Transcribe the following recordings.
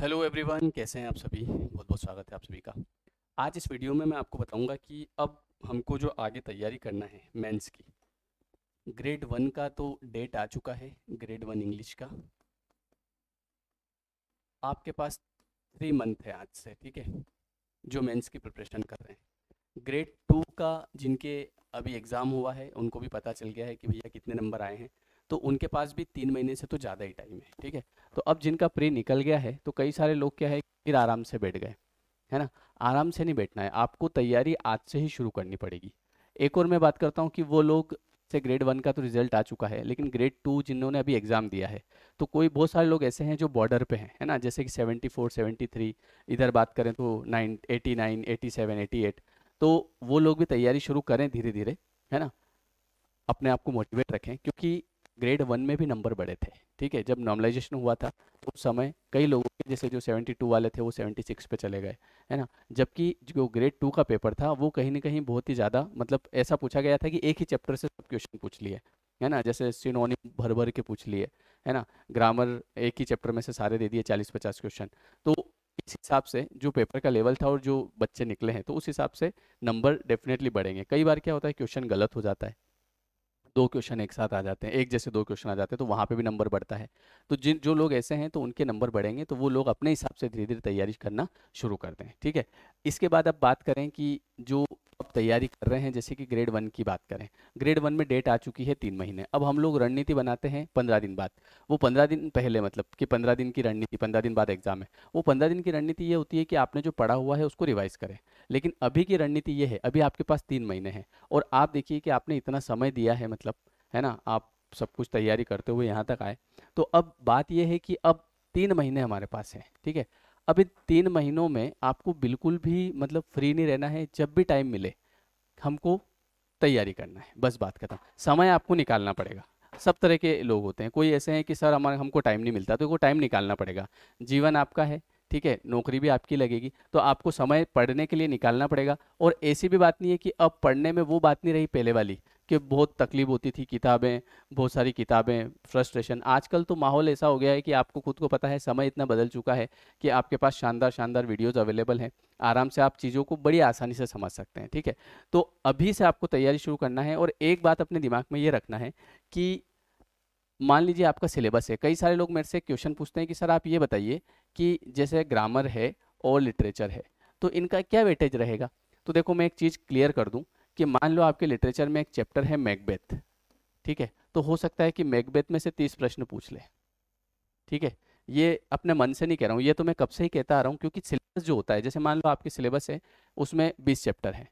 hello everyone कैसे हैं आप सभी बहुत बहुत स्वागत है आप सभी का आज इस वीडियो में मैं आपको बताऊंगा कि अब हमको जो आगे तैयारी करना है मेंस की ग्रेड वन का तो डेट आ चुका है ग्रेड वन इंग्लिश का आपके पास थ्री मंथ है आज से ठीक है जो मेंस की प्रिपरेशन कर रहे हैं ग्रेड टू का जिनके अभी एग्ज़ाम हुआ है उनको भी पता चल गया है कि भैया कितने नंबर आए हैं तो उनके पास भी तीन महीने से तो ज़्यादा ही टाइम है ठीक है तो अब जिनका प्रे निकल गया है तो कई सारे लोग क्या है फिर आराम से बैठ गए है ना आराम से नहीं बैठना है आपको तैयारी आज से ही शुरू करनी पड़ेगी एक और मैं बात करता हूँ कि वो लोग से ग्रेड वन का तो रिजल्ट आ चुका है लेकिन ग्रेड टू जिन्होंने अभी एग्ज़ाम दिया है तो कोई बहुत सारे लोग ऐसे हैं जो बॉर्डर पे हैं है ना जैसे कि 74, 73 इधर बात करें तो nine eighty nine eighty seven eighty eight तो वो लोग भी तैयारी शुरू करें धीरे धीरे है ना अपने आप को मोटिवेट रखें क्योंकि ग्रेड वन में भी नंबर बढ़े थे ठीक है जब नॉर्मलाइजेशन हुआ था उस समय कई लोगों के जैसे जो 72 वाले थे वो 76 पे चले गए है ना जबकि जो ग्रेड टू का पेपर था वो कहीं ना कहीं बहुत ही ज़्यादा मतलब ऐसा पूछा गया था कि एक ही चैप्टर से सब क्वेश्चन पूछ लिए है ना जैसे सिनोनिम भर भर के पूछ लिए है ना ग्रामर एक ही चैप्टर में से सारे दे दिए चालीस पचास क्वेश्चन तो इस हिसाब से जो पेपर का लेवल था और जो बच्चे निकले हैं तो उस हिसाब से नंबर डेफिनेटली बढ़ेंगे कई बार क्या होता है क्वेश्चन गलत हो जाता है दो क्वेश्चन एक साथ आ जाते हैं एक जैसे दो क्वेश्चन आ जाते हैं तो वहाँ पे भी नंबर बढ़ता है तो जिन जो लोग ऐसे हैं तो उनके नंबर बढ़ेंगे तो वो लोग अपने हिसाब से धीरे धीरे तैयारी करना शुरू कर दें ठीक है इसके बाद अब बात करें कि जो अब तैयारी कर रहे हैं जैसे कि ग्रेड वन की बात करें ग्रेड वन में डेट आ चुकी है तीन महीने अब हम लोग रणनीति बनाते हैं पंद्रह दिन बाद वो पंद्रह दिन पहले मतलब कि पंद्रह दिन की रणनीति पंद्रह दिन बाद एग्जाम है वो पंद्रह दिन की रणनीति ये होती है कि आपने जो पढ़ा हुआ है उसको रिवाइज करें लेकिन अभी की रणनीति ये है अभी आपके पास तीन महीने हैं और आप देखिए कि आपने इतना समय दिया है मतलब है ना आप सब कुछ तैयारी करते हुए यहाँ तक आए तो अब बात यह है कि अब तीन महीने हमारे पास हैं ठीक है अभी तीन महीनों में आपको बिल्कुल भी मतलब फ्री नहीं रहना है जब भी टाइम मिले हमको तैयारी करना है बस बात खत्म समय आपको निकालना पड़ेगा सब तरह के लोग होते हैं कोई ऐसे हैं कि सर हमारे हमको टाइम नहीं मिलता तो वो टाइम निकालना पड़ेगा जीवन आपका है ठीक है नौकरी भी आपकी लगेगी तो आपको समय पढ़ने के लिए निकालना पड़ेगा और ऐसी भी बात नहीं है कि अब पढ़ने में वो बात नहीं रही पहले वाली कि बहुत तकलीफ होती थी किताबें बहुत सारी किताबें फ्रस्ट्रेशन आजकल तो माहौल ऐसा हो गया है कि आपको खुद को पता है समय इतना बदल चुका है कि आपके पास शानदार शानदार वीडियोज़ अवेलेबल हैं आराम से आप चीज़ों को बड़ी आसानी से समझ सकते हैं ठीक है तो अभी से आपको तैयारी शुरू करना है और एक बात अपने दिमाग में ये रखना है कि मान लीजिए आपका सिलेबस है कई सारे लोग मेरे से क्वेश्चन पूछते हैं कि सर आप ये बताइए कि जैसे ग्रामर है और लिटरेचर है तो इनका क्या वेटेज रहेगा तो देखो मैं एक चीज़ क्लियर कर दूँ कि मान लो आपके लिटरेचर में एक चैप्टर है मैकबेथ ठीक है तो हो सकता है कि मैकबेथ में से तीस प्रश्न पूछ ले ठीक है ये अपने मन से नहीं कह रहा हूँ ये तो मैं कब से ही कहता आ रहा हूँ क्योंकि सिलेबस जो होता है जैसे मान लो आपके सिलेबस है उसमें बीस चैप्टर है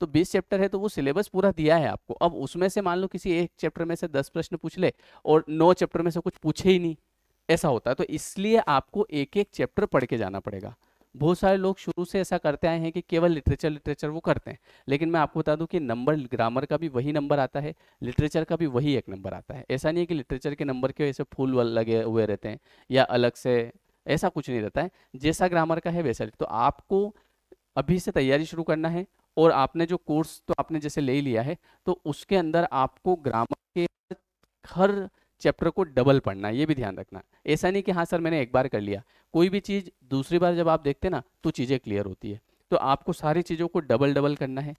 तो बीस चैप्टर है तो वो सिलेबस पूरा दिया है आपको अब उसमें से मान लो किसी एक चैप्टर में से दस प्रश्न पूछ ले और नौ चैप्टर में से कुछ पूछे ही नहीं ऐसा होता है तो इसलिए आपको एक एक चैप्टर पढ़ के जाना पड़ेगा बहुत सारे लोग शुरू से ऐसा करते आए हैं कि केवल लिटरेचर लिटरेचर वो करते हैं लेकिन मैं आपको बता दूं कि नंबर ग्रामर का भी वही नंबर आता है लिटरेचर का भी वही एक नंबर आता है ऐसा नहीं है कि लिटरेचर के नंबर के ऐसे फूल लगे हुए रहते हैं या अलग से ऐसा कुछ नहीं रहता है जैसा ग्रामर का है वैसा तो आपको अभी से तैयारी शुरू करना है और आपने जो कोर्स तो आपने जैसे ले लिया है तो उसके अंदर आपको ग्रामर के हर चैप्टर को डबल पढ़ना ये भी ध्यान रखना ऐसा नहीं कि हाँ सर मैंने एक बार कर लिया कोई भी चीज़ दूसरी बार जब आप देखते ना तो चीज़ें क्लियर होती है तो आपको सारी चीज़ों को डबल डबल करना है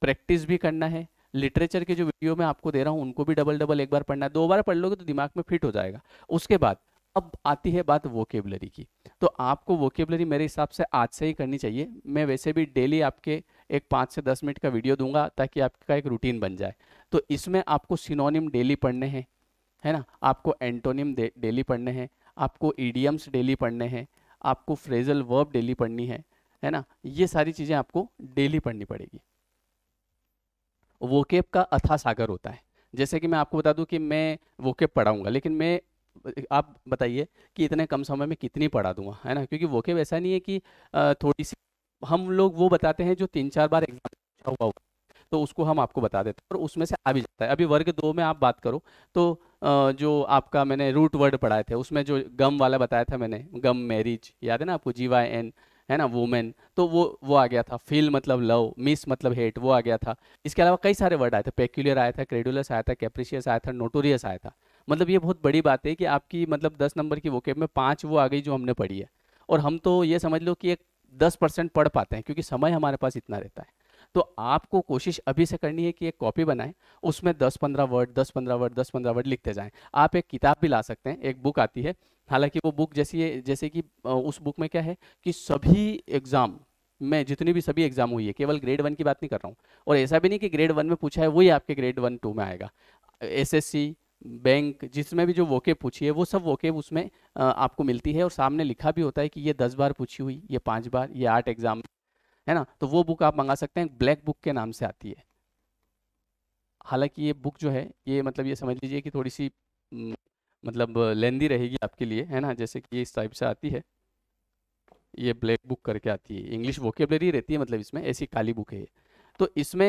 प्रैक्टिस भी करना है लिटरेचर के जो वीडियो मैं आपको दे रहा हूँ उनको भी डबल डबल एक बार पढ़ना है दो बार पढ़ लोगे तो दिमाग में फिट हो जाएगा उसके बाद अब आती है बात वोकेबलरी की तो आपको वोकेबलरी मेरे हिसाब से आज से ही करनी चाहिए मैं वैसे भी डेली आपके एक पाँच से दस मिनट का वीडियो दूंगा ताकि आपका एक रूटीन बन जाए तो इसमें आपको सिनोनिम डेली पढ़ने हैं है ना आपको एंटोनिम डेली पढ़ने हैं आपको ईडियम्स डेली पढ़ने हैं आपको फ्रेजल वर्ब डेली पढ़नी है है ना ये सारी चीज़ें आपको डेली पढ़नी पड़ेगी वोकेब का अथा सागर होता है जैसे कि मैं आपको बता दूं कि मैं वोकेब पढ़ाऊंगा लेकिन मैं आप बताइए कि इतने कम समय में कितनी पढ़ा दूंगा है ना क्योंकि वोकेब ऐसा नहीं है कि थोड़ी सी हम लोग वो बताते हैं जो तीन चार बार एग्जाम हुआ हुआ तो उसको हम आपको बता देते हैं और उसमें से आ भी जाता है अभी वर्ग दो में आप बात करो तो जो आपका मैंने रूट वर्ड पढ़ाए थे उसमें जो गम वाला बताया था मैंने गम मैरिज याद है ना आपको जी वाई एन है ना वुमेन तो वो वो आ गया था फील मतलब लव मिस मतलब हेट वो आ गया था इसके अलावा कई सारे वर्ड आए थे पेक्यूलर आया था क्रेडुलस आया था कैप्रिशियस आया था नोटोरियस आया था मतलब ये बहुत बड़ी बात है कि आपकी मतलब दस नंबर की वोकेब में पाँच वो आ गई जो हमने पढ़ी है और हम तो ये समझ लो कि एक दस परसेंट पढ़ पाते हैं क्योंकि समय हमारे पास इतना रहता है तो आपको कोशिश अभी से करनी है कि एक कॉपी बनाएं उसमें दस पंद्रह वर्ड दस पंद्रह वर्ड दस पंद्रह वर्ड लिखते जाएं आप एक किताब भी ला सकते हैं एक बुक आती है हालांकि वो बुक जैसी है जैसे कि उस बुक में क्या है कि सभी एग्ज़ाम में जितनी भी सभी एग्जाम हुई है केवल ग्रेड वन की बात नहीं कर रहा हूँ और ऐसा भी नहीं कि ग्रेड वन में पूछा है वही आपके ग्रेड वन टू में आएगा एस बैंक जिसमें भी जो वोके पूछी है वो सब वोके उसमें आपको मिलती है और सामने लिखा भी होता है कि ये दस बार पूछी हुई ये पांच बार ये आठ एग्जाम है ना तो वो बुक आप मंगा सकते हैं ब्लैक बुक के नाम से आती है हालांकि ये बुक जो है ये मतलब ये समझ लीजिए कि थोड़ी सी मतलब लेंदी रहेगी आपके लिए है ना जैसे कि ये इस टाइप से आती है ये ब्लैक बुक करके आती है इंग्लिश वोकेबलरी रहती है मतलब इसमें ऐसी काली बुक है तो इसमें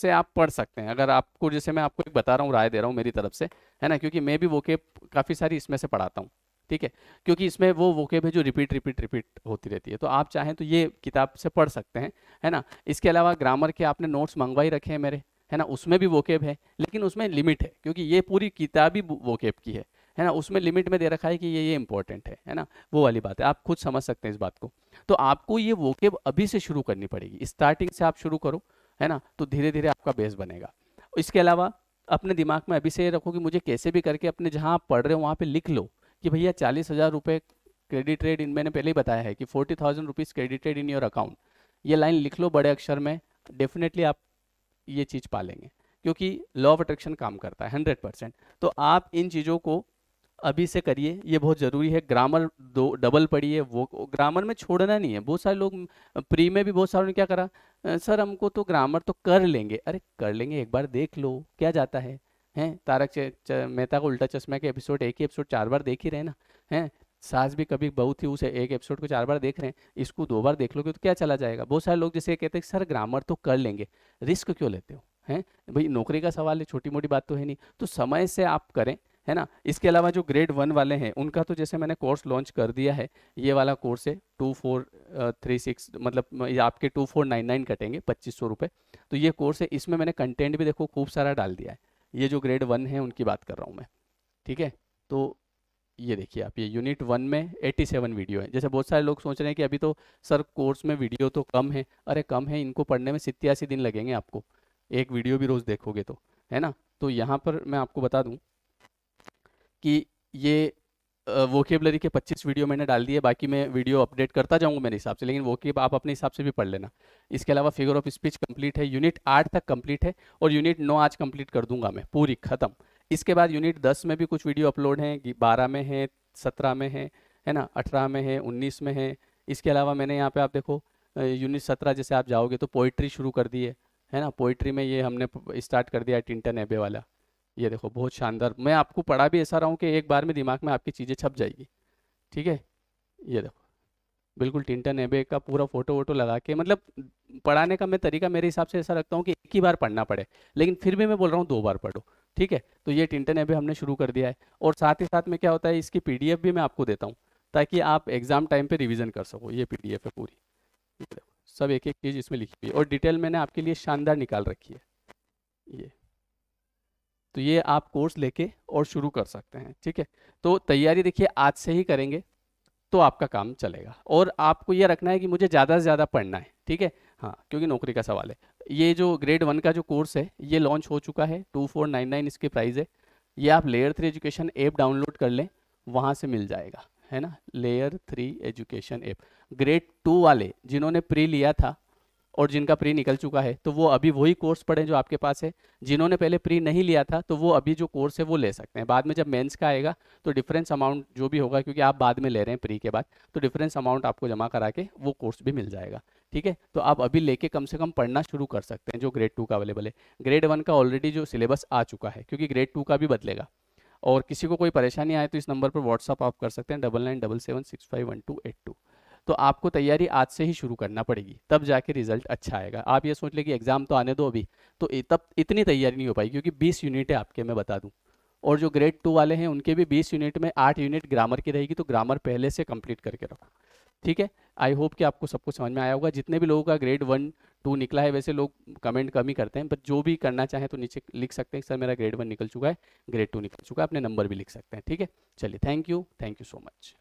से आप पढ़ सकते हैं अगर आपको जैसे मैं आपको एक बता रहा हूँ राय दे रहा हूँ मेरी तरफ से है ना क्योंकि मैं भी वोकेब काफ़ी सारी इसमें से पढ़ाता हूँ ठीक है क्योंकि इसमें वो वोकेब है जो रिपीट रिपीट रिपीट होती रहती है तो आप चाहें तो ये किताब से पढ़ सकते हैं है ना इसके अलावा ग्रामर के आपने नोट्स मंगवा ही रखे हैं मेरे है ना उसमें भी वोकेब है लेकिन उसमें लिमिट है क्योंकि ये पूरी किताब ही वोकेब की है है ना उसमें लिमिट में दे रखा है कि ये ये इंपॉर्टेंट है है ना वो वाली बात है आप खुद समझ सकते हैं इस बात को तो आपको ये वोकेब अभी से शुरू करनी पड़ेगी स्टार्टिंग से आप शुरू करो है ना तो धीरे धीरे आपका बेस बनेगा इसके अलावा अपने दिमाग में अभी से ये रखो कि मुझे कैसे भी करके अपने जहाँ आप पढ़ रहे हो वहाँ पे लिख लो कि भैया चालीस हज़ार रुपये क्रेडिट रेट इन मैंने पहले ही बताया है कि forty thousand rupees credit rate in your account ये लाइन लिख लो बड़े अक्षर में डेफिनेटली आप ये चीज़ पालेंगे क्योंकि लॉ ऑफ अट्रैक्शन काम करता है हंड्रेड परसेंट तो आप इन चीज़ों को अभी से करिए ये बहुत ज़रूरी है ग्रामर दो डबल पढ़िए वो ग्रामर में छोड़ना नहीं है बहुत सारे लोग प्री में भी बहुत सारों ने क्या करा सर हमको तो ग्रामर तो कर लेंगे अरे कर लेंगे एक बार देख लो क्या जाता है हैं तारक मेहता का उल्टा चश्मा के एपिसोड एक ही एपिसोड चार बार देख ही रहे ना हैं सास भी कभी बहुत थी उसे एक एपिसोड को चार बार देख रहे हैं इसको दो बार देख लोगे तो क्या चला जाएगा बहुत सारे लोग जैसे कहते हैं सर ग्रामर तो कर लेंगे रिस्क क्यों लेते हो हैं भाई नौकरी का सवाल है छोटी मोटी बात तो है नहीं तो समय से आप करें है ना इसके अलावा जो ग्रेड वन वाले हैं उनका तो जैसे मैंने कोर्स लॉन्च कर दिया है ये वाला कोर्स है टू फोर थ्री सिक्स मतलब आपके टू फोर नाइन नाइन कटेंगे पच्चीस सौ रुपये तो ये कोर्स है इसमें मैंने कंटेंट भी देखो खूब सारा डाल दिया है ये जो ग्रेड वन है उनकी बात कर रहा हूँ मैं ठीक है तो ये देखिए आप ये यूनिट वन में 87 वीडियो है जैसे बहुत सारे लोग सोच रहे हैं कि अभी तो सर कोर्स में वीडियो तो कम है अरे कम है इनको पढ़ने में सितयासी दिन लगेंगे आपको एक वीडियो भी रोज़ देखोगे तो है ना तो यहाँ पर मैं आपको बता दूँ कि ये वोकेबलरी के 25 वीडियो मैंने डाल दिए बाकी मैं वीडियो अपडेट करता जाऊंगा मेरे हिसाब से लेकिन वोकेब आप अपने हिसाब से भी पढ़ लेना इसके अलावा फिगर ऑफ स्पीच कंप्लीट है यूनिट आठ तक कंप्लीट है और यूनिट नौ आज कंप्लीट कर दूंगा मैं पूरी खत्म इसके बाद यूनिट दस में भी कुछ वीडियो अपलोड हैं बारह में है सत्रह में है है ना अठारह में है उन्नीस में है इसके अलावा मैंने यहाँ पर आप देखो यूनिट सत्रह जैसे आप जाओगे तो पोइट्री शुरू कर दी है है ना पोइट्री में ये हमने स्टार्ट कर दिया टिंटन एबे वाला ये देखो बहुत शानदार मैं आपको पढ़ा भी ऐसा रहा हूँ कि एक बार में दिमाग में आपकी चीज़ें छप जाएगी ठीक है ये देखो बिल्कुल टिंटन एबे का पूरा फोटो वोटो लगा के मतलब पढ़ाने का मैं तरीका मेरे हिसाब से ऐसा रखता हूँ कि एक ही बार पढ़ना पड़े लेकिन फिर भी मैं बोल रहा हूँ दो बार पढ़ो ठीक है तो ये टिंटन एबे हमने शुरू कर दिया है और साथ ही साथ में क्या होता है इसकी पी भी मैं आपको देता हूँ ताकि आप एग्ज़ाम टाइम पर रिविज़न कर सको ये पी है पूरी सब एक एक चीज़ इसमें लिखी हुई और डिटेल मैंने आपके लिए शानदार निकाल रखी है ये तो ये आप कोर्स लेके और शुरू कर सकते हैं ठीक है तो तैयारी देखिए आज से ही करेंगे तो आपका काम चलेगा और आपको ये रखना है कि मुझे ज़्यादा से ज़्यादा पढ़ना है ठीक है हाँ क्योंकि नौकरी का सवाल है ये जो ग्रेड वन का जो कोर्स है ये लॉन्च हो चुका है टू फोर नाइन नाइन इसके प्राइस है ये आप layer three education app download कर लें वहाँ से मिल जाएगा है ना layer three education app grade two वाले जिन्होंने प्री लिया था और जिनका प्री निकल चुका है तो वो अभी वही कोर्स पढ़ें जो आपके पास है जिन्होंने पहले प्री नहीं लिया था तो वो अभी जो कोर्स है वो ले सकते हैं बाद में जब मेंस का आएगा तो डिफरेंस अमाउंट जो भी होगा क्योंकि आप बाद में ले रहे हैं प्री के बाद तो डिफरेंस अमाउंट आपको जमा करा के वो कोर्स भी मिल जाएगा ठीक है तो आप अभी लेके कम से कम पढ़ना शुरू कर सकते हैं जो ग्रेड टू का अवेलेबल है ग्रेड वन का ऑलरेडी जो सिलेबस आ चुका है क्योंकि ग्रेड टू का भी बदलेगा और किसी को कोई परेशानी आए तो इस नंबर पर व्हाट्सअप आप कर सकते हैं double nine double seven six five one two eight two तो आपको तैयारी आज से ही शुरू करना पड़ेगी तब जाके रिजल्ट अच्छा आएगा आप ये सोच ले कि एग्ज़ाम तो आने दो अभी तो तब इतनी तैयारी नहीं हो पाई क्योंकि बीस यूनिट है आपके मैं बता दूँ और जो ग्रेड टू वाले हैं उनके भी बीस यूनिट में आठ यूनिट ग्रामर की रहेगी तो ग्रामर पहले से कंप्लीट करके रखो ठीक है आई होप कि आपको सबको समझ में आया होगा जितने भी लोगों का ग्रेड वन टू निकला है वैसे लोग कमेंट कम ही करते हैं बट जो भी करना चाहें तो नीचे लिख सकते हैं सर मेरा ग्रेड वन निकल चुका है ग्रेड टू निकल चुका है अपने नंबर भी लिख सकते हैं ठीक है चलिए thank you thank you so much